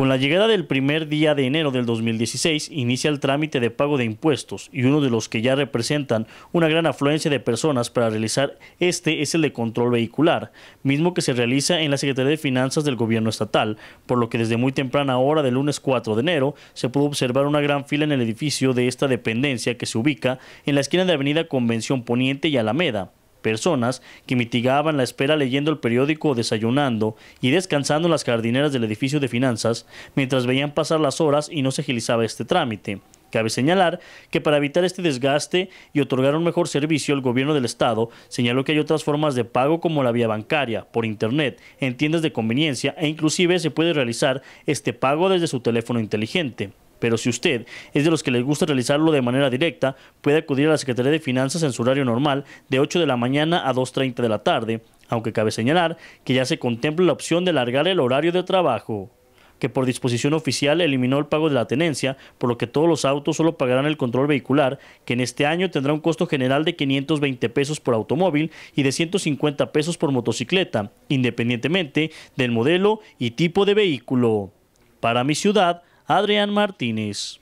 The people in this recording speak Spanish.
Con la llegada del primer día de enero del 2016 inicia el trámite de pago de impuestos y uno de los que ya representan una gran afluencia de personas para realizar este es el de control vehicular, mismo que se realiza en la Secretaría de Finanzas del Gobierno Estatal, por lo que desde muy temprana hora del lunes 4 de enero se pudo observar una gran fila en el edificio de esta dependencia que se ubica en la esquina de Avenida Convención Poniente y Alameda personas que mitigaban la espera leyendo el periódico o desayunando y descansando en las jardineras del edificio de finanzas mientras veían pasar las horas y no se agilizaba este trámite. Cabe señalar que para evitar este desgaste y otorgar un mejor servicio, el gobierno del estado señaló que hay otras formas de pago como la vía bancaria, por internet, en tiendas de conveniencia e inclusive se puede realizar este pago desde su teléfono inteligente. Pero si usted es de los que les gusta realizarlo de manera directa, puede acudir a la Secretaría de Finanzas en su horario normal de 8 de la mañana a 2.30 de la tarde, aunque cabe señalar que ya se contempla la opción de alargar el horario de trabajo que por disposición oficial eliminó el pago de la tenencia, por lo que todos los autos solo pagarán el control vehicular, que en este año tendrá un costo general de 520 pesos por automóvil y de 150 pesos por motocicleta, independientemente del modelo y tipo de vehículo. Para mi ciudad, Adrián Martínez.